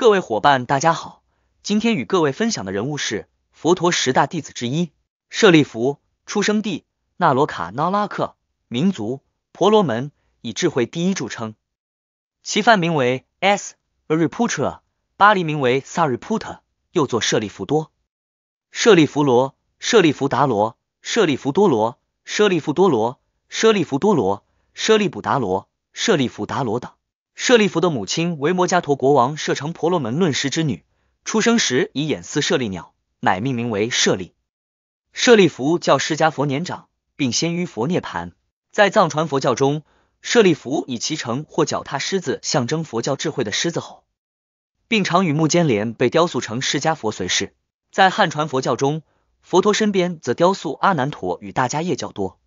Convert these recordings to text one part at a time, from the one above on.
各位伙伴，大家好。今天与各位分享的人物是佛陀十大弟子之一舍利弗，出生地纳罗卡那拉克，民族婆罗门，以智慧第一著称。其梵名为 S a r i p u t r a 巴利名为 s a r i p u t t a 又作舍利弗多、舍利弗罗、舍利弗达罗、舍利弗多罗、舍利弗多罗、舍利弗多罗、舍利普达罗、舍利弗达罗等。舍利弗的母亲为摩迦陀国王舍城婆罗门论师之女，出生时以眼似舍利鸟，乃命名为舍利。舍利弗叫释迦佛年长，并先于佛涅盘。在藏传佛教中，舍利弗以骑乘或脚踏狮子象征佛教智慧的狮子吼，并常与目间莲被雕塑成释迦佛随侍。在汉传佛教中，佛陀身边则雕塑阿难陀与大迦叶较多。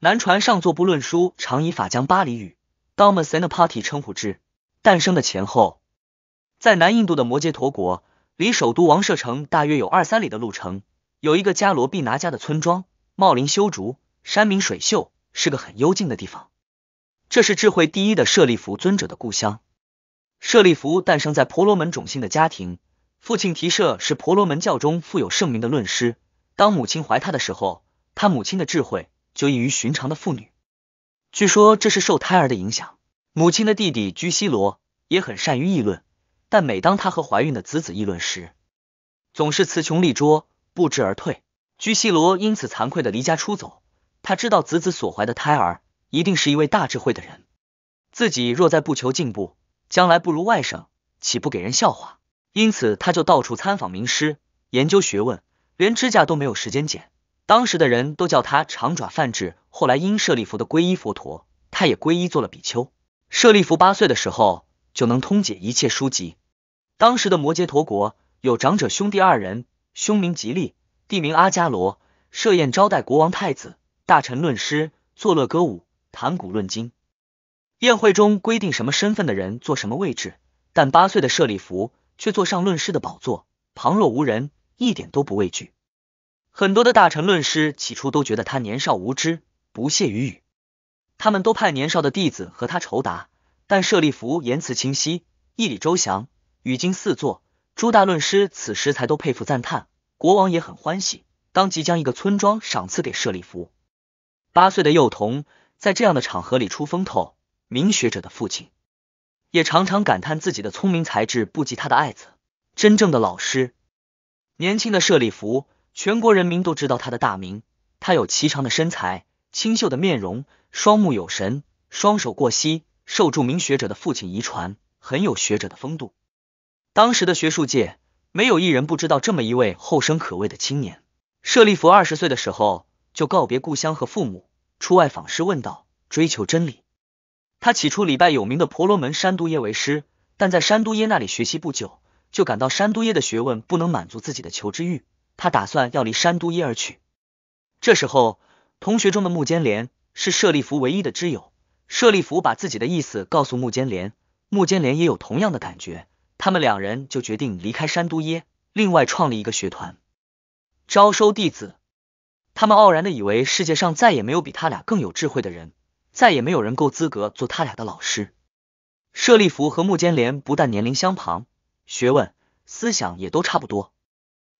南传上座部论书常以法将巴黎语。o m a s e n a party” 称呼之诞生的前后，在南印度的摩羯陀国，离首都王舍城大约有二三里的路程，有一个加罗毕拿家的村庄，茂林修竹，山明水秀，是个很幽静的地方。这是智慧第一的舍利弗尊者的故乡。舍利弗诞生在婆罗门种姓的家庭，父亲提舍是婆罗门教中富有盛名的论师。当母亲怀他的时候，他母亲的智慧就异于寻常的妇女。据说这是受胎儿的影响。母亲的弟弟居西罗也很善于议论，但每当他和怀孕的子子议论时，总是词穷力拙，不知而退。居西罗因此惭愧的离家出走。他知道子子所怀的胎儿一定是一位大智慧的人，自己若再不求进步，将来不如外甥，岂不给人笑话？因此，他就到处参访名师，研究学问，连指甲都没有时间剪。当时的人都叫他长爪梵志。后来因舍利弗的皈依佛陀，他也皈依做了比丘。舍利弗八岁的时候就能通解一切书籍。当时的摩羯陀国有长者兄弟二人，兄名吉利，弟名阿迦罗。设宴招待国王、太子、大臣论诗、作乐、歌舞、谈古论今。宴会中规定什么身份的人坐什么位置，但八岁的舍利弗却坐上论诗的宝座，旁若无人，一点都不畏惧。很多的大臣论诗起初都觉得他年少无知，不屑于语。他们都派年少的弟子和他酬答，但舍利弗言辞清晰，义理周详，语经四座，诸大论师此时才都佩服赞叹。国王也很欢喜，当即将一个村庄赏赐给舍利弗。八岁的幼童在这样的场合里出风头，名学者的父亲也常常感叹自己的聪明才智不及他的爱子。真正的老师，年轻的舍利弗，全国人民都知道他的大名。他有颀长的身材，清秀的面容。双目有神，双手过膝，受著名学者的父亲遗传，很有学者的风度。当时的学术界没有一人不知道这么一位后生可畏的青年舍利弗。二十岁的时候，就告别故乡和父母，出外访师问道，追求真理。他起初礼拜有名的婆罗门山都耶为师，但在山都耶那里学习不久，就感到山都耶的学问不能满足自己的求知欲。他打算要离山都耶而去。这时候，同学中的穆坚连。是舍利弗唯一的挚友。舍利弗把自己的意思告诉穆坚连，穆坚连也有同样的感觉。他们两人就决定离开山都耶，另外创立一个学团，招收弟子。他们傲然的以为世界上再也没有比他俩更有智慧的人，再也没有人够资格做他俩的老师。舍利弗和穆坚连不但年龄相仿，学问、思想也都差不多。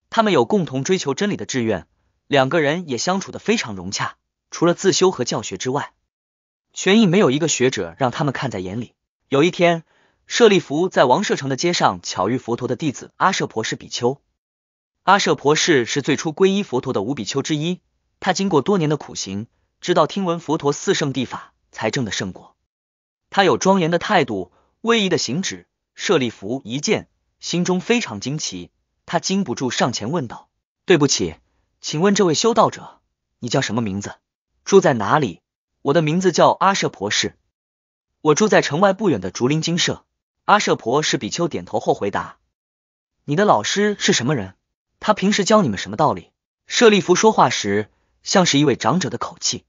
他们有共同追求真理的志愿，两个人也相处的非常融洽。除了自修和教学之外，全印没有一个学者让他们看在眼里。有一天，舍利弗在王舍城的街上巧遇佛陀的弟子阿舍婆氏比丘。阿舍婆氏是最初皈依佛陀的五比丘之一，他经过多年的苦行，直到听闻佛陀四圣地法才证得圣果。他有庄严的态度，威仪的行止。舍利弗一见，心中非常惊奇，他禁不住上前问道：“对不起，请问这位修道者，你叫什么名字？”住在哪里？我的名字叫阿舍婆士，我住在城外不远的竹林精舍。阿舍婆氏比丘，点头后回答：“你的老师是什么人？他平时教你们什么道理？”舍利弗说话时像是一位长者的口气。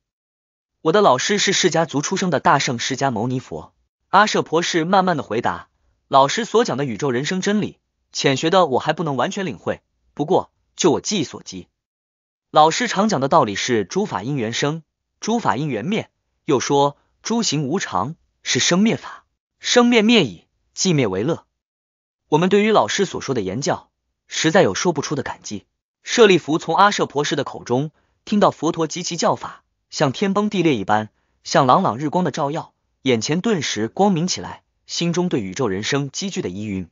我的老师是释迦族出生的大圣释迦牟尼佛。阿舍婆士慢慢的回答：“老师所讲的宇宙人生真理，浅学的我还不能完全领会。不过就我记忆所及，老师常讲的道理是诸法因缘生。”诸法因缘灭，又说诸行无常，是生灭法，生灭灭已，寂灭为乐。我们对于老师所说的言教，实在有说不出的感激。舍利弗从阿舍婆师的口中听到佛陀及其教法，像天崩地裂一般，像朗朗日光的照耀，眼前顿时光明起来，心中对宇宙人生积聚的疑云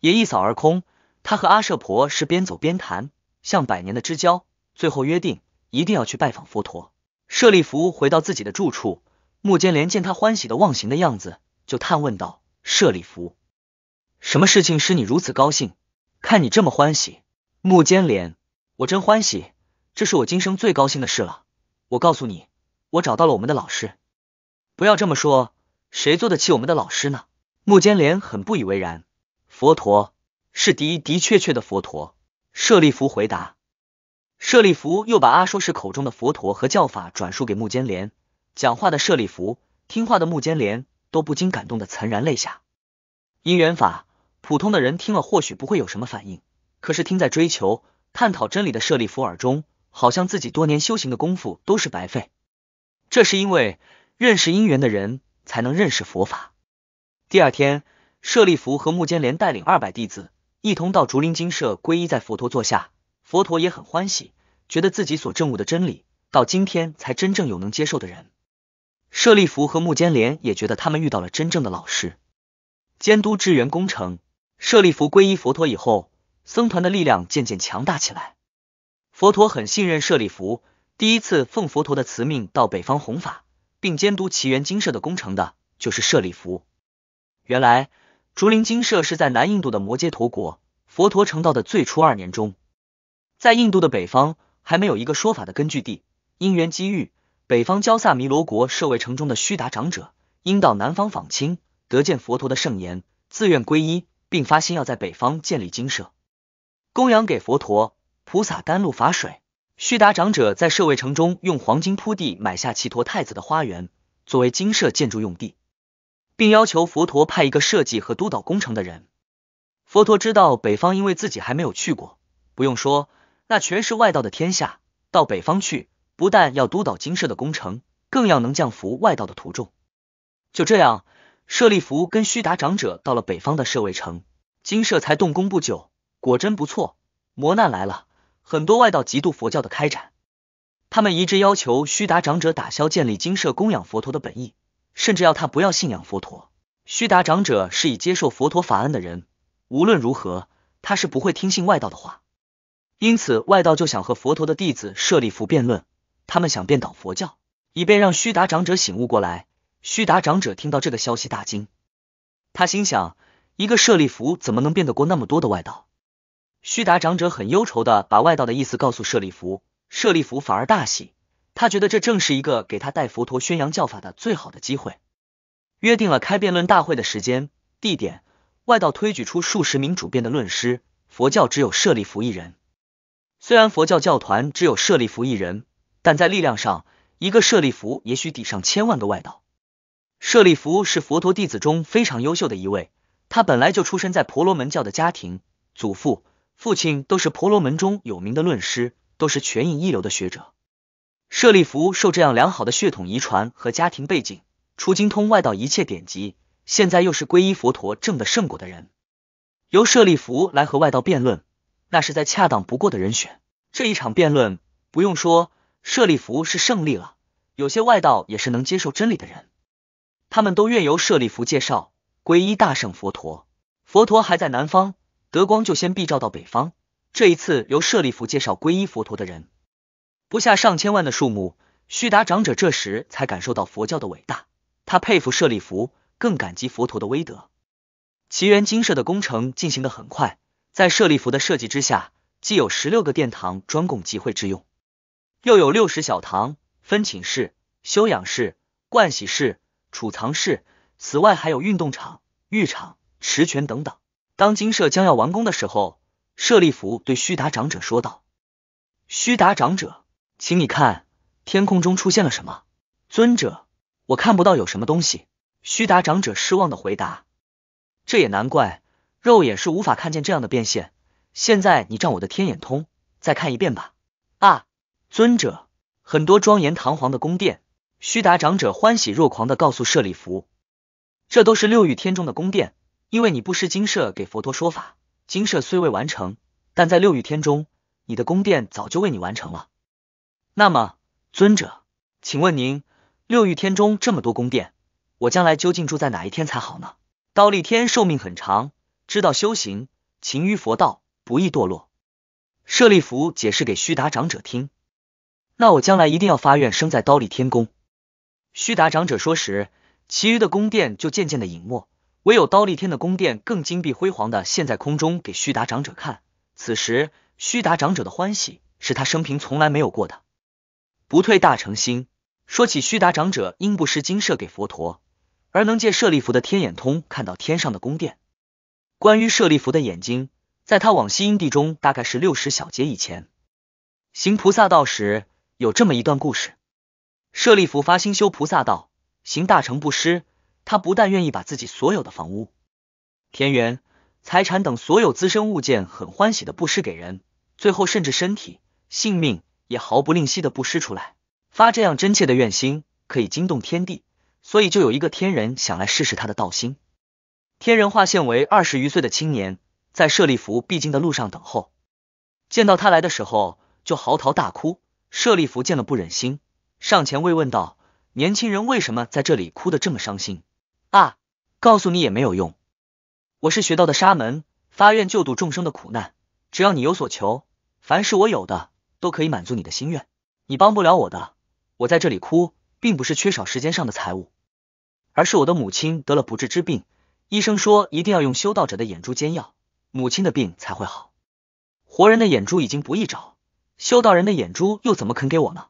也一扫而空。他和阿舍婆是边走边谈，像百年的知交，最后约定一定要去拜访佛陀。舍利弗回到自己的住处，穆坚连见他欢喜的忘形的样子，就探问道：“舍利弗，什么事情使你如此高兴？看你这么欢喜。”穆坚连，我真欢喜，这是我今生最高兴的事了。我告诉你，我找到了我们的老师。不要这么说，谁做得起我们的老师呢？穆坚连很不以为然。佛陀是的，的确确的佛陀。舍利弗回答。舍利弗又把阿说士口中的佛陀和教法转述给穆坚连，讲话的舍利弗，听话的穆坚连都不禁感动的潸然泪下。因缘法，普通的人听了或许不会有什么反应，可是听在追求、探讨真理的舍利弗耳中，好像自己多年修行的功夫都是白费。这是因为认识因缘的人才能认识佛法。第二天，舍利弗和穆坚连带领二百弟子一同到竹林精舍皈依在佛陀座下。佛陀也很欢喜，觉得自己所证悟的真理，到今天才真正有能接受的人。舍利弗和穆坚连也觉得他们遇到了真正的老师。监督支援工程，舍利弗皈依佛陀以后，僧团的力量渐渐强大起来。佛陀很信任舍利弗，第一次奉佛陀的慈命到北方弘法，并监督祇园精舍的工程的，就是舍利弗。原来竹林精舍是在南印度的摩揭陀国，佛陀成道的最初二年中。在印度的北方还没有一个说法的根据地，因缘机遇，北方焦萨弥罗国舍卫城中的须达长者因到南方访亲，得见佛陀的圣言，自愿皈依，并发心要在北方建立精舍，供养给佛陀菩萨甘露法水。须达长者在舍卫城中用黄金铺地，买下其陀太子的花园作为精舍建筑用地，并要求佛陀派一个设计和督导工程的人。佛陀知道北方，因为自己还没有去过，不用说。那全是外道的天下。到北方去，不但要督导精舍的工程，更要能降服外道的徒众。就这样，舍利弗跟须达长者到了北方的舍卫城，精舍才动工不久，果真不错。磨难来了，很多外道嫉妒佛教的开展，他们一致要求须达长者打消建立精舍供养佛陀的本意，甚至要他不要信仰佛陀。须达长者是以接受佛陀法恩的人，无论如何，他是不会听信外道的话。因此，外道就想和佛陀的弟子舍利弗辩论，他们想变倒佛教，以便让须达长者醒悟过来。须达长者听到这个消息大惊，他心想：一个舍利弗怎么能变得过那么多的外道？须达长者很忧愁的把外道的意思告诉舍利弗，舍利弗反而大喜，他觉得这正是一个给他带佛陀宣扬教法的最好的机会。约定了开辩论大会的时间、地点，外道推举出数十名主辩的论师，佛教只有舍利弗一人。虽然佛教教团只有舍利弗一人，但在力量上，一个舍利弗也许抵上千万个外道。舍利弗是佛陀弟子中非常优秀的一位，他本来就出生在婆罗门教的家庭，祖父、父亲都是婆罗门中有名的论师，都是全印一流的学者。舍利弗受这样良好的血统遗传和家庭背景，除精通外道一切典籍，现在又是皈依佛陀正的圣果的人，由舍利弗来和外道辩论。那是再恰当不过的人选。这一场辩论不用说，舍利弗是胜利了。有些外道也是能接受真理的人，他们都愿由舍利弗介绍皈依大圣佛陀。佛陀还在南方，德光就先避照到北方。这一次由舍利弗介绍皈依佛陀的人，不下上千万的数目。须达长者这时才感受到佛教的伟大，他佩服舍利弗，更感激佛陀的威德。奇缘精舍的工程进行的很快。在舍利弗的设计之下，既有十六个殿堂专供集会之用，又有六十小堂分寝室、休养室、盥洗室、储藏室。此外还有运动场、浴场、池泉等等。当金舍将要完工的时候，舍利弗对须达长者说道：“须达长者，请你看天空中出现了什么？”“尊者，我看不到有什么东西。”须达长者失望的回答：“这也难怪。”肉眼是无法看见这样的变现。现在你仗我的天眼通再看一遍吧，啊，尊者。很多庄严堂皇的宫殿，须达长者欢喜若狂的告诉舍利弗：“这都是六欲天中的宫殿。”因为你不施金舍给佛陀说法，金舍虽未完成，但在六欲天中，你的宫殿早就为你完成了。那么，尊者，请问您，六欲天中这么多宫殿，我将来究竟住在哪一天才好呢？刀立天寿命很长。知道修行勤于佛道，不易堕落。舍利弗解释给须达长者听。那我将来一定要发愿生在刀立天宫。须达长者说时，其余的宫殿就渐渐的隐没，唯有刀立天的宫殿更金碧辉煌的现，在空中给须达长者看。此时，须达长者的欢喜是他生平从来没有过的。不退大成心，说起须达长者因不施金舍给佛陀，而能借舍利弗的天眼通看到天上的宫殿。关于舍利弗的眼睛，在他往昔阴地中，大概是六十小节以前行菩萨道时，有这么一段故事。舍利弗发心修菩萨道，行大乘布施。他不但愿意把自己所有的房屋、田园、财产等所有资生物件，很欢喜的布施给人，最后甚至身体性命也毫不吝惜的布施出来。发这样真切的愿心，可以惊动天地，所以就有一个天人想来试试他的道心。天人化现为二十余岁的青年，在舍利弗必经的路上等候。见到他来的时候，就嚎啕大哭。舍利弗见了不忍心，上前慰问道：“年轻人，为什么在这里哭得这么伤心？”啊，告诉你也没有用。我是学道的沙门，发愿救度众生的苦难。只要你有所求，凡是我有的，都可以满足你的心愿。你帮不了我的，我在这里哭，并不是缺少时间上的财物，而是我的母亲得了不治之病。医生说一定要用修道者的眼珠煎药，母亲的病才会好。活人的眼珠已经不易找，修道人的眼珠又怎么肯给我呢？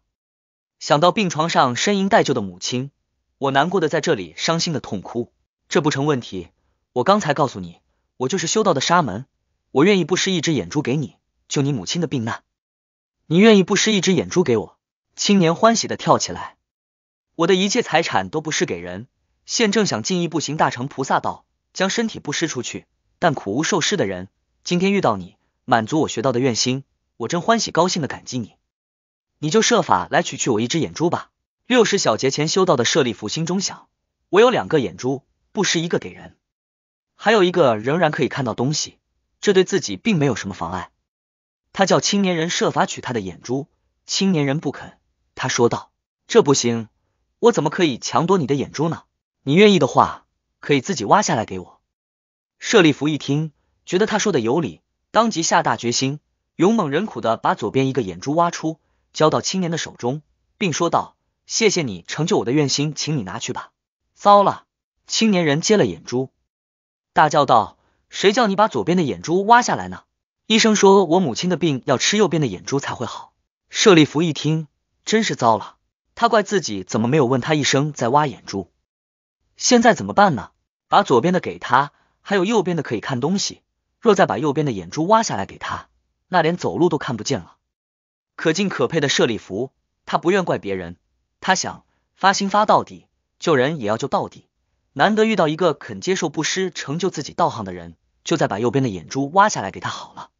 想到病床上呻吟带救的母亲，我难过的在这里伤心的痛哭。这不成问题，我刚才告诉你，我就是修道的沙门，我愿意不施一只眼珠给你，救你母亲的病难。你愿意不施一只眼珠给我？青年欢喜的跳起来，我的一切财产都不施给人。现正想进一步行大乘菩萨道，将身体布施出去。但苦无受施的人，今天遇到你，满足我学到的愿心，我真欢喜高兴的感激你。你就设法来取去我一只眼珠吧。六十小节前修道的舍利弗心中想：我有两个眼珠，布施一个给人，还有一个仍然可以看到东西，这对自己并没有什么妨碍。他叫青年人设法取他的眼珠，青年人不肯。他说道：“这不行，我怎么可以强夺你的眼珠呢？”你愿意的话，可以自己挖下来给我。舍利弗一听，觉得他说的有理，当即下大决心，勇猛忍苦的把左边一个眼珠挖出，交到青年的手中，并说道：“谢谢你成就我的愿心，请你拿去吧。”糟了，青年人接了眼珠，大叫道：“谁叫你把左边的眼珠挖下来呢？医生说我母亲的病要吃右边的眼珠才会好。”舍利弗一听，真是糟了，他怪自己怎么没有问他一声在挖眼珠。现在怎么办呢？把左边的给他，还有右边的可以看东西。若再把右边的眼珠挖下来给他，那连走路都看不见了。可敬可佩的舍利弗，他不愿怪别人，他想发心发到底，救人也要救到底。难得遇到一个肯接受布施、成就自己道行的人，就再把右边的眼珠挖下来给他好了。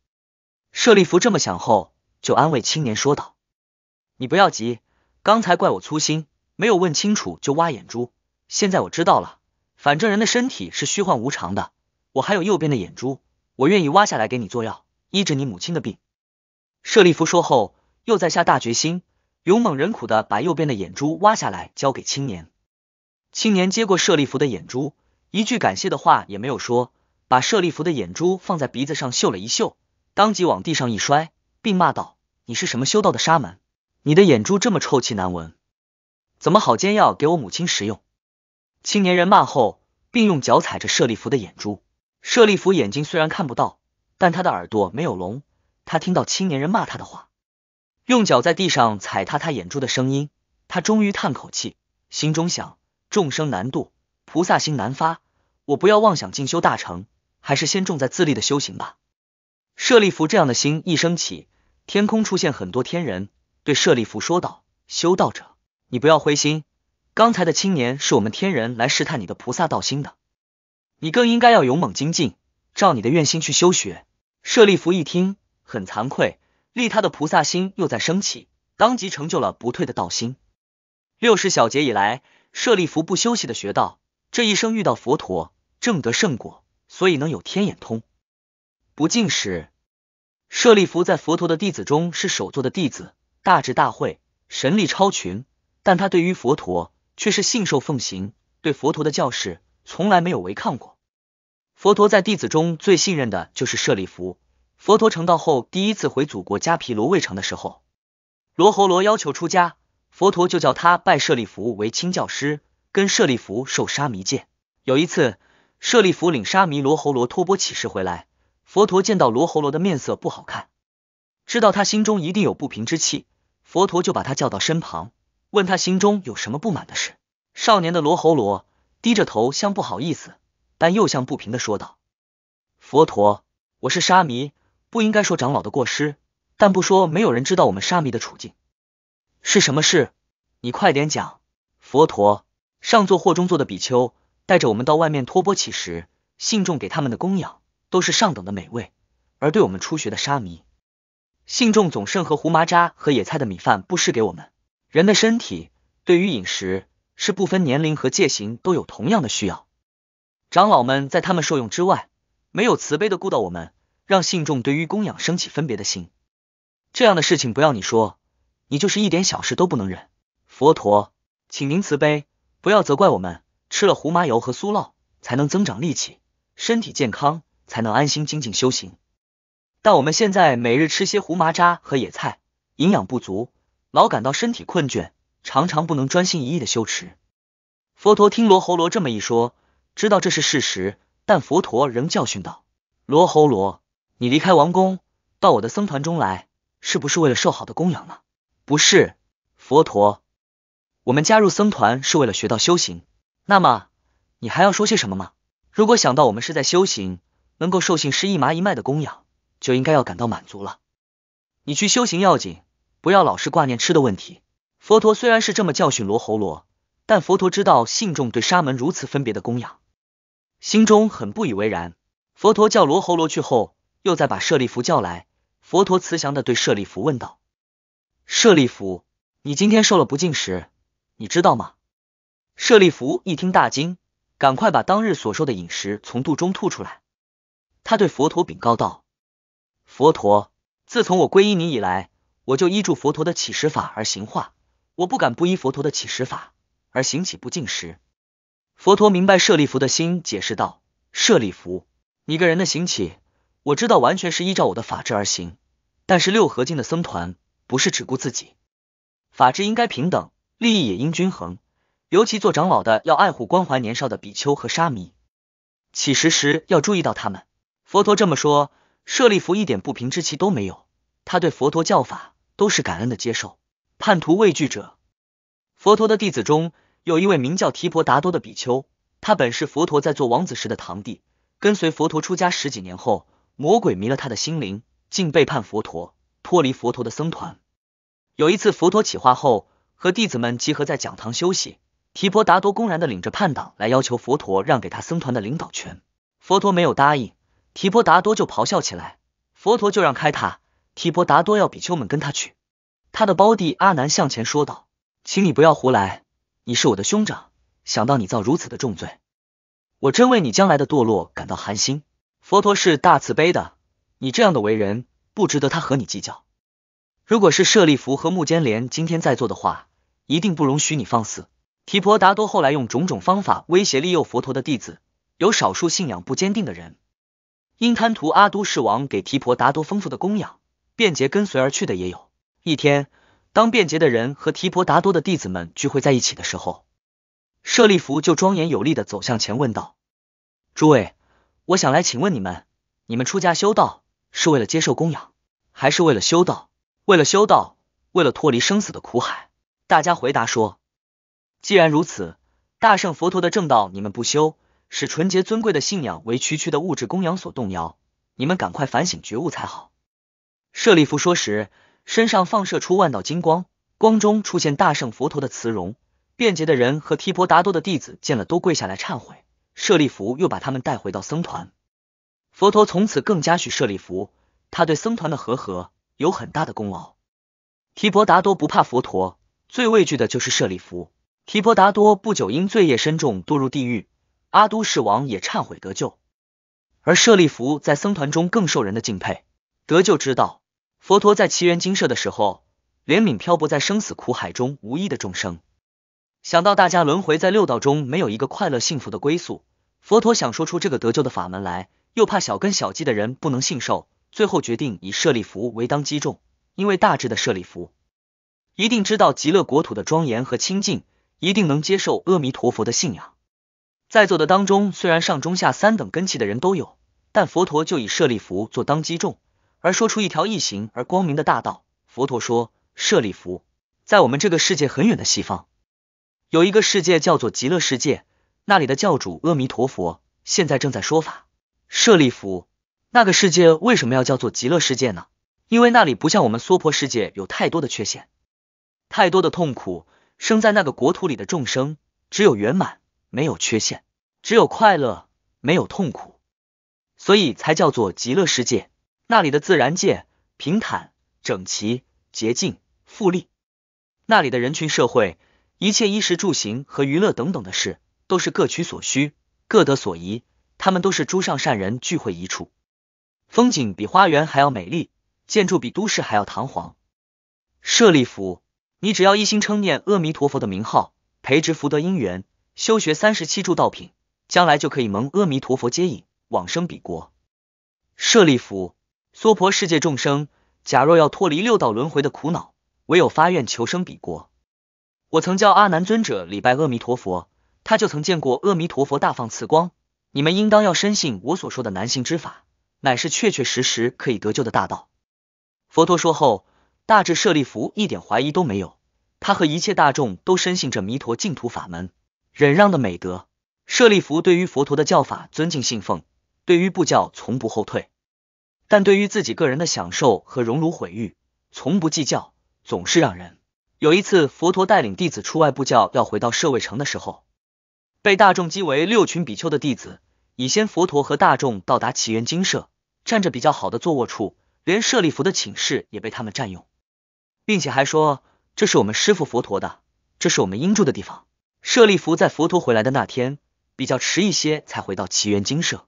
舍利弗这么想后，就安慰青年说道：“你不要急，刚才怪我粗心，没有问清楚就挖眼珠。”现在我知道了，反正人的身体是虚幻无常的，我还有右边的眼珠，我愿意挖下来给你做药，医治你母亲的病。舍利弗说后，又在下大决心，勇猛忍苦的把右边的眼珠挖下来，交给青年。青年接过舍利弗的眼珠，一句感谢的话也没有说，把舍利弗的眼珠放在鼻子上嗅了一嗅，当即往地上一摔，并骂道：“你是什么修道的沙门？你的眼珠这么臭气难闻，怎么好煎药给我母亲食用？”青年人骂后，并用脚踩着舍利弗的眼珠。舍利弗眼睛虽然看不到，但他的耳朵没有聋，他听到青年人骂他的话，用脚在地上踩踏他眼珠的声音。他终于叹口气，心中想：众生难渡，菩萨心难发，我不要妄想进修大成，还是先重在自立的修行吧。舍利弗这样的心一升起，天空出现很多天人，对舍利弗说道：“修道者，你不要灰心。”刚才的青年是我们天人来试探你的菩萨道心的，你更应该要勇猛精进，照你的愿心去修学。舍利弗一听，很惭愧，利他的菩萨心又在升起，当即成就了不退的道心。六十小劫以来，舍利弗不休息的学道，这一生遇到佛陀，正得圣果，所以能有天眼通。不净时，舍利弗在佛陀的弟子中是首座的弟子，大智大慧，神力超群，但他对于佛陀。却是信受奉行，对佛陀的教示从来没有违抗过。佛陀在弟子中最信任的就是舍利弗。佛陀成道后第一次回祖国迦毗罗卫城的时候，罗侯罗要求出家，佛陀就叫他拜舍利弗为亲教师，跟舍利弗受沙弥戒。有一次，舍利弗领沙弥罗侯罗托钵乞食回来，佛陀见到罗侯罗的面色不好看，知道他心中一定有不平之气，佛陀就把他叫到身旁。问他心中有什么不满的事。少年的罗喉罗低着头，像不好意思，但又像不平的说道：“佛陀，我是沙弥，不应该说长老的过失，但不说，没有人知道我们沙弥的处境是什么事。你快点讲。”佛陀上座或中座的比丘带着我们到外面托钵乞食，信众给他们的供养都是上等的美味，而对我们初学的沙弥，信众总盛和胡麻渣和野菜的米饭布施给我们。人的身体对于饮食是不分年龄和戒行，都有同样的需要。长老们在他们受用之外，没有慈悲的顾到我们，让信众对于供养升起分别的心。这样的事情不要你说，你就是一点小事都不能忍。佛陀，请您慈悲，不要责怪我们吃了胡麻油和酥酪才能增长力气，身体健康才能安心精进修行。但我们现在每日吃些胡麻渣和野菜，营养不足。老感到身体困倦，常常不能专心一意的修持。佛陀听罗喉罗这么一说，知道这是事实，但佛陀仍教训道：“罗喉罗，你离开王宫，到我的僧团中来，是不是为了受好的供养呢？”“不是，佛陀，我们加入僧团是为了学到修行。那么，你还要说些什么吗？如果想到我们是在修行，能够受信师一麻一脉的供养，就应该要感到满足了。你去修行要紧。”不要老是挂念吃的问题。佛陀虽然是这么教训罗喉罗，但佛陀知道信众对沙门如此分别的供养，心中很不以为然。佛陀叫罗喉罗去后，又再把舍利弗叫来。佛陀慈祥的对舍利弗问道：“舍利弗，你今天受了不净食，你知道吗？”舍利弗一听大惊，赶快把当日所受的饮食从肚中吐出来。他对佛陀禀告道：“佛陀，自从我皈依你以来。”我就依住佛陀的起始法而行化，我不敢不依佛陀的起始法而行起不进食。佛陀明白舍利弗的心，解释道：“舍利弗，你个人的行起，我知道完全是依照我的法治而行。但是六合敬的僧团，不是只顾自己，法治应该平等，利益也应均衡。尤其做长老的，要爱护关怀年少的比丘和沙弥，起食时要注意到他们。”佛陀这么说，舍利弗一点不平之气都没有，他对佛陀教法。都是感恩的接受。叛徒畏惧者，佛陀的弟子中有一位名叫提婆达多的比丘，他本是佛陀在做王子时的堂弟，跟随佛陀出家十几年后，魔鬼迷了他的心灵，竟背叛佛陀，脱离佛陀的僧团。有一次佛陀起化后，和弟子们集合在讲堂休息，提婆达多公然的领着叛党来要求佛陀让给他僧团的领导权，佛陀没有答应，提婆达多就咆哮起来，佛陀就让开他。提婆达多要比丘们跟他去，他的胞弟阿南向前说道：“请你不要胡来，你是我的兄长，想到你造如此的重罪，我真为你将来的堕落感到寒心。佛陀是大慈悲的，你这样的为人不值得他和你计较。如果是舍利弗和目犍连今天在座的话，一定不容许你放肆。”提婆达多后来用种种方法威胁利诱佛陀的弟子，有少数信仰不坚定的人，因贪图阿都世王给提婆达多丰富的供养。便捷跟随而去的也有一天，当便捷的人和提婆达多的弟子们聚会在一起的时候，舍利弗就庄严有力的走向前问道：“诸位，我想来请问你们，你们出家修道是为了接受供养，还是为了修道？为了修道，为了脱离生死的苦海？”大家回答说：“既然如此，大圣佛陀的正道你们不修，使纯洁尊贵的信仰为区区的物质供养所动摇，你们赶快反省觉悟才好。”舍利弗说时，身上放射出万道金光，光中出现大圣佛陀的慈容。便捷的人和提婆达多的弟子见了，都跪下来忏悔。舍利弗又把他们带回到僧团。佛陀从此更加许舍利弗，他对僧团的和合有很大的功劳。提婆达多不怕佛陀，最畏惧的就是舍利弗。提婆达多不久因罪业深重堕入地狱，阿都士王也忏悔得救。而舍利弗在僧团中更受人的敬佩，得救之道。佛陀在奇缘精舍的时候，怜悯漂泊在生死苦海中无依的众生，想到大家轮回在六道中没有一个快乐幸福的归宿，佛陀想说出这个得救的法门来，又怕小根小基的人不能信受，最后决定以舍利弗为当机众，因为大智的舍利弗一定知道极乐国土的庄严和清净，一定能接受阿弥陀佛的信仰。在座的当中虽然上中下三等根器的人都有，但佛陀就以舍利弗做当机众。而说出一条易行而光明的大道。佛陀说：“舍利弗，在我们这个世界很远的西方，有一个世界叫做极乐世界，那里的教主阿弥陀佛现在正在说法。”舍利弗，那个世界为什么要叫做极乐世界呢？因为那里不像我们娑婆世界有太多的缺陷，太多的痛苦。生在那个国土里的众生，只有圆满，没有缺陷；只有快乐，没有痛苦，所以才叫做极乐世界。那里的自然界平坦整齐洁净富丽，那里的人群社会一切衣食住行和娱乐等等的事都是各取所需各得所宜，他们都是诸上善人聚会一处，风景比花园还要美丽，建筑比都市还要堂皇。舍利弗，你只要一心称念阿弥陀佛的名号，培植福德因缘，修学三十七住道品，将来就可以蒙阿弥陀佛接引往生彼国。舍利弗。娑婆世界众生，假若要脱离六道轮回的苦恼，唯有发愿求生彼国。我曾教阿难尊者礼拜阿弥陀佛，他就曾见过阿弥陀佛大放慈光。你们应当要深信我所说的难行之法，乃是确确实实可以得救的大道。佛陀说后，大智舍利弗一点怀疑都没有，他和一切大众都深信这弥陀净土法门，忍让的美德。舍利弗对于佛陀的教法尊敬信奉，对于不教从不后退。但对于自己个人的享受和荣辱毁誉，从不计较，总是让人。有一次，佛陀带领弟子出外布教，要回到舍卫城的时候，被大众讥为六群比丘的弟子，以先佛陀和大众到达奇缘精舍，占着比较好的坐卧处，连舍利弗的寝室也被他们占用，并且还说这是我们师傅佛陀的，这是我们应住的地方。舍利弗在佛陀回来的那天比较迟一些，才回到奇缘精舍。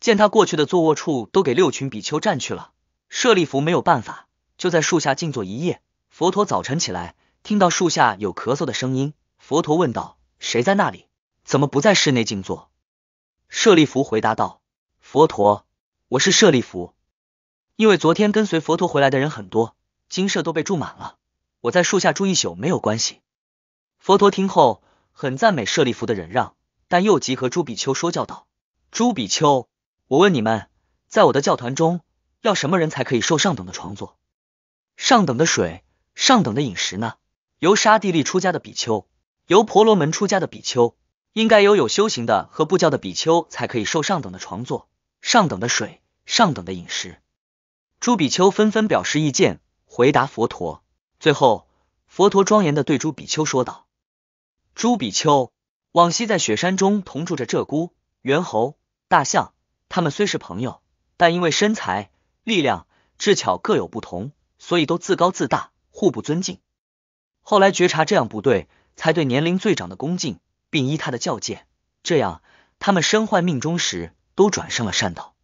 见他过去的坐卧处都给六群比丘占去了，舍利弗没有办法，就在树下静坐一夜。佛陀早晨起来，听到树下有咳嗽的声音，佛陀问道：“谁在那里？怎么不在室内静坐？”舍利弗回答道：“佛陀，我是舍利弗。因为昨天跟随佛陀回来的人很多，精舍都被住满了，我在树下住一宿没有关系。”佛陀听后很赞美舍利弗的忍让，但又集合朱比丘说教道：“朱比丘。”我问你们，在我的教团中，要什么人才可以受上等的床座、上等的水、上等的饮食呢？由沙地利出家的比丘，由婆罗门出家的比丘，应该有有修行的和不教的比丘才可以受上等的床座、上等的水、上等的饮食。诸比丘纷纷表示意见，回答佛陀。最后，佛陀庄严的对诸比丘说道：“诸比丘，往昔在雪山中同住着鹧鸪、猿猴、大象。”他们虽是朋友，但因为身材、力量、智巧各有不同，所以都自高自大，互不尊敬。后来觉察这样不对，才对年龄最长的恭敬，并依他的教诫。这样，他们身患命中时，都转生了善道。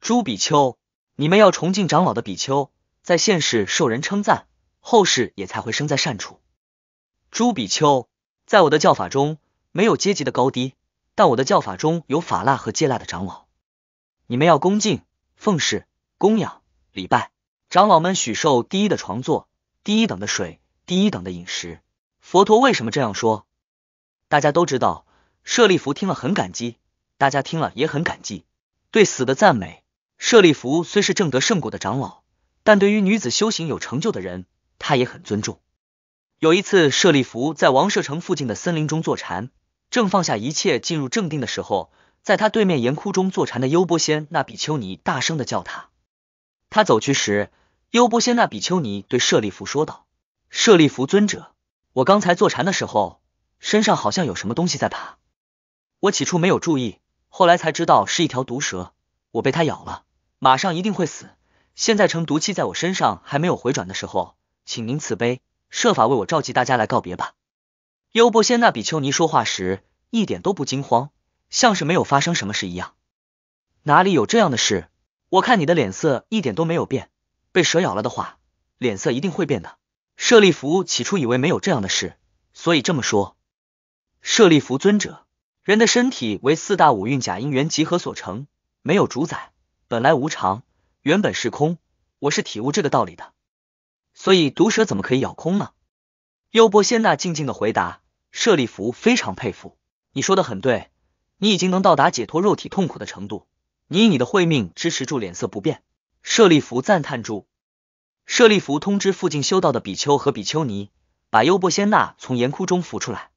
朱比丘，你们要崇敬长老的比丘，在现世受人称赞，后世也才会生在善处。朱比丘，在我的教法中没有阶级的高低，但我的教法中有法腊和戒腊的长老。你们要恭敬、奉事、供养、礼拜长老们许受第一的床座、第一等的水、第一等的饮食。佛陀为什么这样说？大家都知道，舍利弗听了很感激，大家听了也很感激。对死的赞美，舍利弗虽是正德圣果的长老，但对于女子修行有成就的人，他也很尊重。有一次，舍利弗在王舍城附近的森林中坐禅，正放下一切进入正定的时候。在他对面岩窟中坐禅的优波仙那比丘尼大声的叫他。他走去时，优波仙那比丘尼对舍利弗说道：“舍利弗尊者，我刚才坐禅的时候，身上好像有什么东西在爬，我起初没有注意，后来才知道是一条毒蛇，我被它咬了，马上一定会死。现在成毒气在我身上还没有回转的时候，请您慈悲，设法为我召集大家来告别吧。”优波仙那比丘尼说话时一点都不惊慌。像是没有发生什么事一样，哪里有这样的事？我看你的脸色一点都没有变，被蛇咬了的话，脸色一定会变的。舍利弗起初以为没有这样的事，所以这么说。舍利弗尊者，人的身体为四大五蕴假因缘集合所成，没有主宰，本来无常，原本是空。我是体悟这个道理的，所以毒蛇怎么可以咬空呢？优波仙娜静静的回答。舍利弗非常佩服，你说的很对。你已经能到达解脱肉体痛苦的程度，你以你的慧命支持住脸色不变。舍利弗赞叹住，舍利弗通知附近修道的比丘和比丘尼，把优波仙娜从岩窟中扶出来。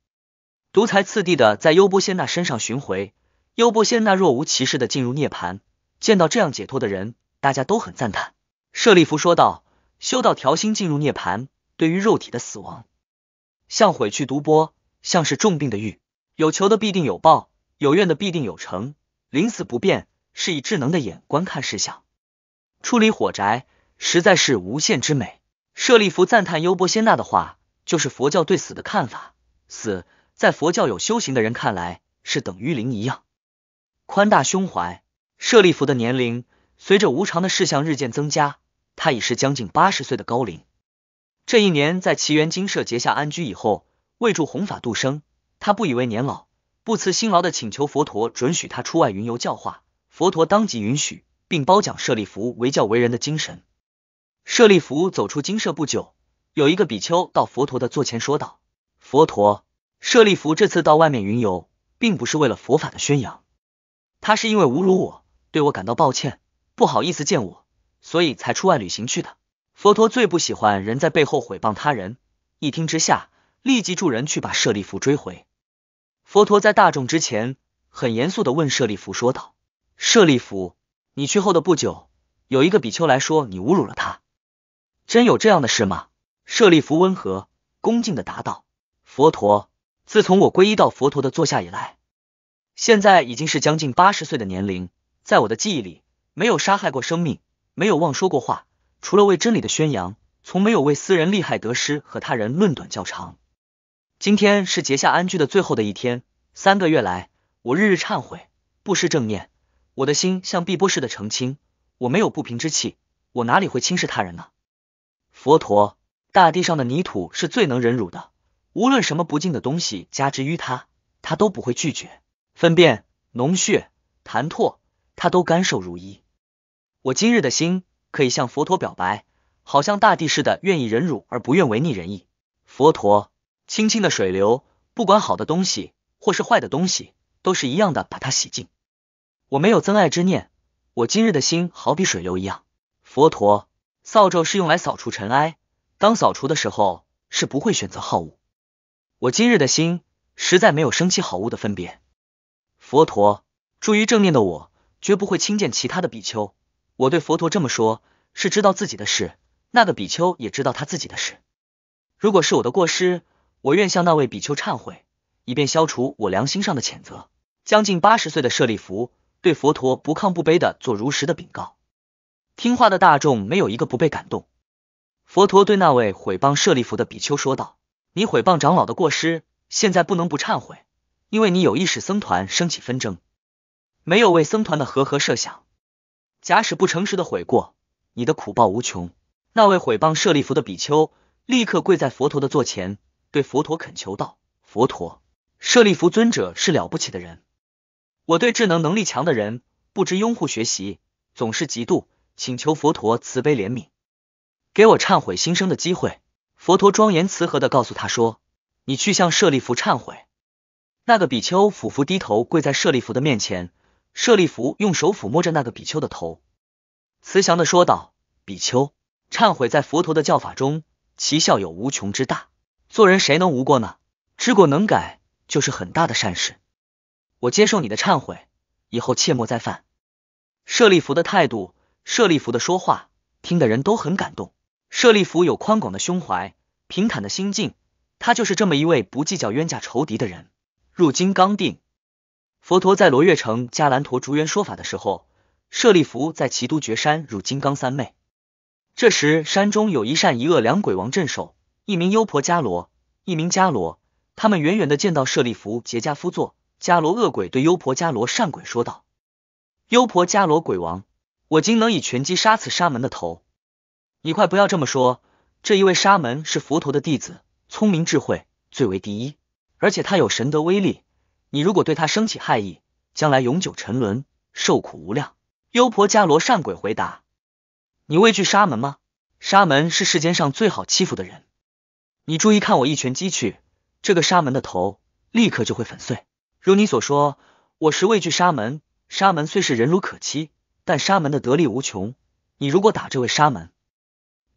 独裁次第的在优波仙娜身上巡回，优波仙娜若无其事的进入涅盘。见到这样解脱的人，大家都很赞叹。舍利弗说道：“修道调心进入涅盘，对于肉体的死亡，像毁去独波，像是重病的愈，有求的必定有报。”有愿的必定有成，临死不变，是以智能的眼观看事相。处理火宅，实在是无限之美。舍利弗赞叹优波仙那的话，就是佛教对死的看法。死在佛教有修行的人看来，是等于零一样。宽大胸怀。舍利弗的年龄随着无常的事项日渐增加，他已是将近八十岁的高龄。这一年在奇缘精舍结下安居以后，为住弘法度生，他不以为年老。不辞辛劳的请求佛陀准许他出外云游教化，佛陀当即允许，并褒奖舍利弗为教为人的精神。舍利弗走出精舍不久，有一个比丘到佛陀的座前说道：“佛陀，舍利弗这次到外面云游，并不是为了佛法的宣扬，他是因为侮辱我，对我感到抱歉，不好意思见我，所以才出外旅行去的。”佛陀最不喜欢人在背后毁谤他人，一听之下，立即助人去把舍利弗追回。佛陀在大众之前，很严肃的问舍利弗说道：“舍利弗，你去后的不久，有一个比丘来说你侮辱了他，真有这样的事吗？”舍利弗温和恭敬的答道：“佛陀，自从我皈依到佛陀的座下以来，现在已经是将近八十岁的年龄，在我的记忆里，没有杀害过生命，没有妄说过话，除了为真理的宣扬，从没有为私人利害得失和他人论短较长。”今天是结下安居的最后的一天。三个月来，我日日忏悔，不失正念，我的心像碧波似的澄清。我没有不平之气，我哪里会轻视他人呢？佛陀，大地上的泥土是最能忍辱的，无论什么不敬的东西加之于他，他都不会拒绝分辨脓血痰唾，他都甘受如一。我今日的心可以向佛陀表白，好像大地似的，愿意忍辱而不愿违逆人意。佛陀。清清的水流，不管好的东西或是坏的东西，都是一样的把它洗净。我没有增爱之念，我今日的心好比水流一样。佛陀，扫帚是用来扫除尘埃，当扫除的时候是不会选择好物。我今日的心实在没有升起好物的分别。佛陀，助于正念的我绝不会轻见其他的比丘。我对佛陀这么说，是知道自己的事；那个比丘也知道他自己的事。如果是我的过失。我愿向那位比丘忏悔，以便消除我良心上的谴责。将近八十岁的舍利弗对佛陀不亢不卑的做如实的禀告，听话的大众没有一个不被感动。佛陀对那位毁谤舍利弗的比丘说道：“你毁谤长老的过失，现在不能不忏悔，因为你有意使僧团升起纷争，没有为僧团的和合设想。假使不诚实的悔过，你的苦报无穷。”那位毁谤舍利弗的比丘立刻跪在佛陀的座前。对佛陀恳求道：“佛陀，舍利弗尊者是了不起的人。我对智能能力强的人不知拥护学习，总是嫉妒。请求佛陀慈悲怜悯，给我忏悔新生的机会。”佛陀庄严慈和的告诉他说：“你去向舍利弗忏悔。”那个比丘俯伏低头跪在舍利弗的面前，舍利弗用手抚摸着那个比丘的头，慈祥的说道：“比丘，忏悔在佛陀的教法中，其效有无穷之大。”做人谁能无过呢？知过能改，就是很大的善事。我接受你的忏悔，以后切莫再犯。舍利弗的态度，舍利弗的说话，听的人都很感动。舍利弗有宽广的胸怀，平坦的心境，他就是这么一位不计较冤家仇敌的人。入金刚定，佛陀在罗月城迦兰陀竹园说法的时候，舍利弗在奇都绝山入金刚三昧。这时山中有一善一恶两鬼王镇守。一名优婆伽罗，一名伽罗，他们远远的见到舍利弗、杰加夫座、伽罗恶鬼对优婆伽罗善鬼说道：“优婆伽罗鬼王，我今能以拳击杀死沙门的头，你快不要这么说。这一位沙门是佛陀的弟子，聪明智慧最为第一，而且他有神德威力。你如果对他生起害意，将来永久沉沦，受苦无量。”优婆伽罗善鬼回答：“你畏惧沙门吗？沙门是世间上最好欺负的人。”你注意看，我一拳击去，这个沙门的头立刻就会粉碎。如你所说，我实畏惧沙门。沙门虽是人如可欺，但沙门的得力无穷。你如果打这位沙门，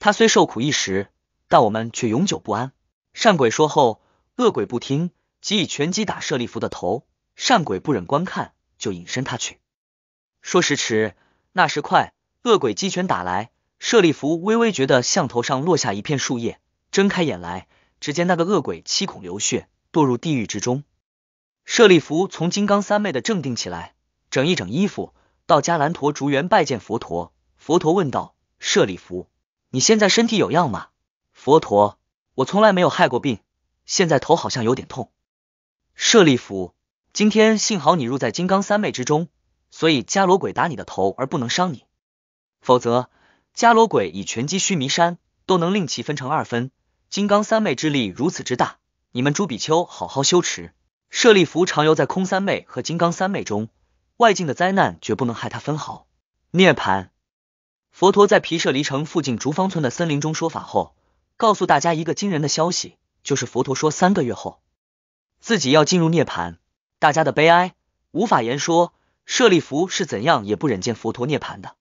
他虽受苦一时，但我们却永久不安。善鬼说后，恶鬼不听，即以拳击打舍利弗的头。善鬼不忍观看，就隐身他去。说时迟，那时快，恶鬼击拳打来，舍利弗微微觉得像头上落下一片树叶。睁开眼来，只见那个恶鬼七孔流血，堕入地狱之中。舍利弗从金刚三昧的正定起来，整一整衣服，到迦兰陀竹园拜见佛陀。佛陀问道：“舍利弗，你现在身体有恙吗？”佛陀：“我从来没有害过病，现在头好像有点痛。”舍利弗：“今天幸好你入在金刚三昧之中，所以伽罗鬼打你的头而不能伤你，否则伽罗鬼以拳击须弥山，都能令其分成二分。”金刚三昧之力如此之大，你们诸比丘好好修持。舍利弗常游在空三昧和金刚三昧中，外境的灾难绝不能害他分毫。涅盘，佛陀在皮舍离城附近竹方村的森林中说法后，告诉大家一个惊人的消息，就是佛陀说三个月后自己要进入涅盘。大家的悲哀无法言说，舍利弗是怎样也不忍见佛陀涅盘的。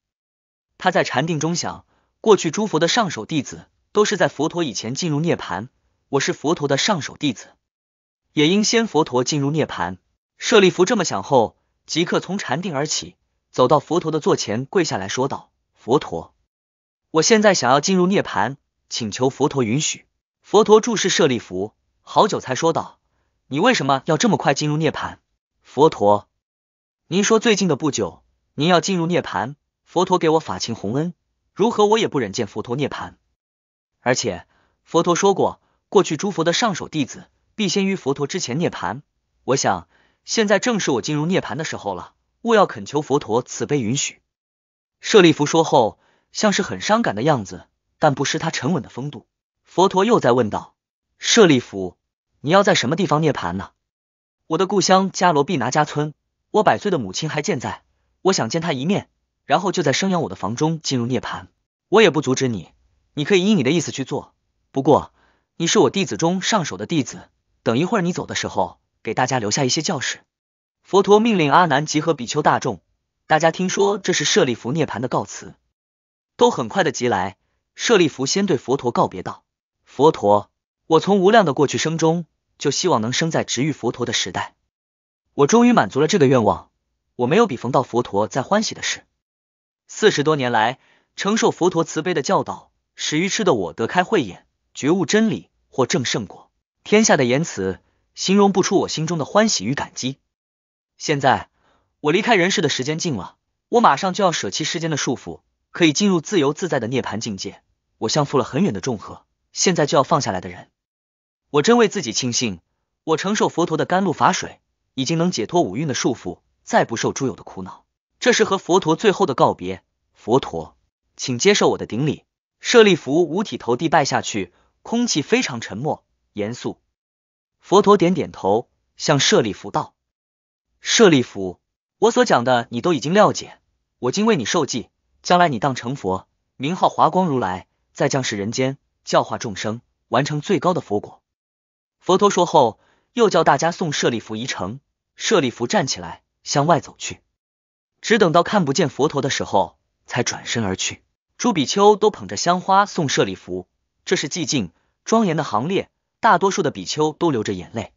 他在禅定中想，过去诸佛的上首弟子。都是在佛陀以前进入涅盘，我是佛陀的上首弟子，也应先佛陀进入涅盘。舍利弗这么想后，即刻从禅定而起，走到佛陀的座前跪下来说道：“佛陀，我现在想要进入涅盘，请求佛陀允许。”佛陀注视舍利弗好久，才说道：“你为什么要这么快进入涅盘？”佛陀，您说最近的不久，您要进入涅盘。佛陀给我法情洪恩，如何我也不忍见佛陀涅盘。而且佛陀说过，过去诸佛的上首弟子必先于佛陀之前涅盘。我想现在正是我进入涅盘的时候了，勿要恳求佛陀慈悲允许。舍利弗说后，像是很伤感的样子，但不失他沉稳的风度。佛陀又再问道：“舍利弗，你要在什么地方涅盘呢？”“我的故乡迦罗毕拿加村，我百岁的母亲还健在，我想见她一面，然后就在生养我的房中进入涅盘。我也不阻止你。”你可以依你的意思去做，不过你是我弟子中上手的弟子。等一会儿你走的时候，给大家留下一些教示。佛陀命令阿难集合比丘大众。大家听说这是舍利弗涅盘的告辞，都很快的急来。舍利弗先对佛陀告别道：“佛陀，我从无量的过去生中就希望能生在值遇佛陀的时代，我终于满足了这个愿望。我没有比逢到佛陀再欢喜的事。四十多年来，承受佛陀慈悲的教导。”始于痴的我得开慧眼，觉悟真理，或正胜果。天下的言辞形容不出我心中的欢喜与感激。现在我离开人世的时间近了，我马上就要舍弃世间的束缚，可以进入自由自在的涅盘境界。我像负了很远的重荷，现在就要放下来的人。我真为自己庆幸，我承受佛陀的甘露法水，已经能解脱五蕴的束缚，再不受诸有的苦恼。这是和佛陀最后的告别，佛陀，请接受我的顶礼。舍利弗五体投地拜下去，空气非常沉默、严肃。佛陀点点头，向舍利弗道：“舍利弗，我所讲的你都已经了解，我今为你受记，将来你当成佛，名号华光如来，在将世人间教化众生，完成最高的佛果。”佛陀说后，又叫大家送舍利弗一程。舍利弗站起来向外走去，只等到看不见佛陀的时候，才转身而去。朱比丘都捧着香花送舍利弗，这是寂静庄严的行列。大多数的比丘都流着眼泪，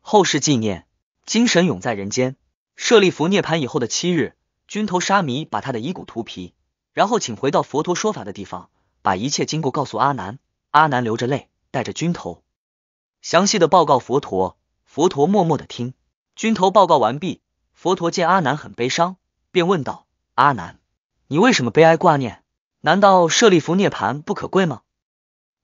后世纪念，精神永在人间。舍利弗涅槃以后的七日，军头沙弥把他的遗骨涂皮，然后请回到佛陀说法的地方，把一切经过告诉阿难。阿难流着泪，带着军头，详细的报告佛陀。佛陀默默的听。军头报告完毕，佛陀见阿难很悲伤，便问道：“阿难，你为什么悲哀挂念？”难道舍利弗涅盘不可贵吗？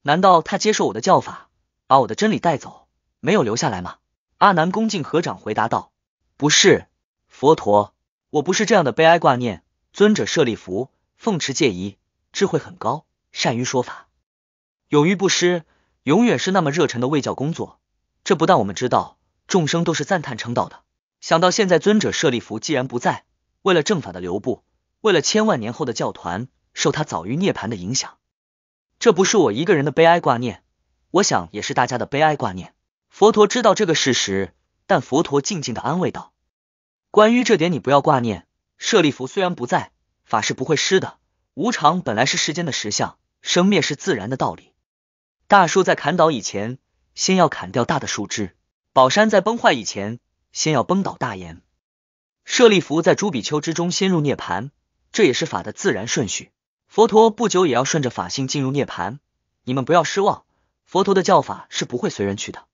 难道他接受我的教法，把我的真理带走，没有留下来吗？阿难恭敬合掌回答道：“不是，佛陀，我不是这样的悲哀挂念。尊者舍利弗，奉持戒仪，智慧很高，善于说法，勇于布施，永远是那么热忱的为教工作。这不但我们知道，众生都是赞叹称道的。想到现在尊者舍利弗既然不在，为了正法的留步，为了千万年后的教团。”受他早于涅槃的影响，这不是我一个人的悲哀挂念，我想也是大家的悲哀挂念。佛陀知道这个事实，但佛陀静静的安慰道：“关于这点，你不要挂念。舍利弗虽然不在，法是不会失的。无常本来是世间的实相，生灭是自然的道理。大树在砍倒以前，先要砍掉大的树枝；宝山在崩坏以前，先要崩倒大岩。舍利弗在诸比丘之中先入涅盘，这也是法的自然顺序。”佛陀不久也要顺着法性进入涅盘，你们不要失望。佛陀的教法是不会随人去的，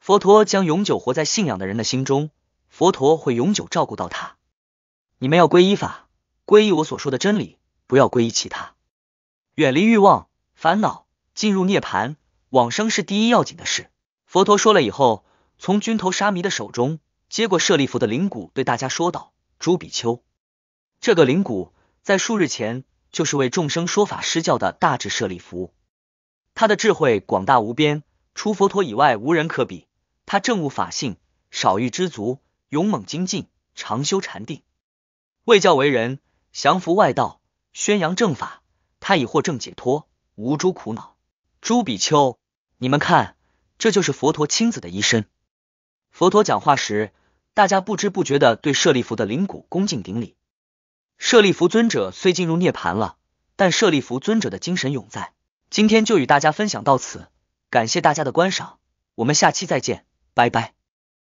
佛陀将永久活在信仰的人的心中，佛陀会永久照顾到他。你们要皈依法，皈依我所说的真理，不要皈依其他，远离欲望、烦恼，进入涅盘，往生是第一要紧的事。佛陀说了以后，从军头沙弥的手中接过舍利弗的灵骨，对大家说道：“朱比丘，这个灵骨在数日前。”就是为众生说法施教的大智舍利弗，他的智慧广大无边，除佛陀以外无人可比。他正悟法性，少欲知足，勇猛精进，常修禅定，为教为人，降服外道，宣扬正法。他已获正解脱，无诸苦恼。诸比丘，你们看，这就是佛陀亲子的一生。佛陀讲话时，大家不知不觉的对舍利弗的灵骨恭敬顶礼。舍利弗尊者虽进入涅盘了，但舍利弗尊者的精神永在。今天就与大家分享到此，感谢大家的观赏，我们下期再见，拜拜。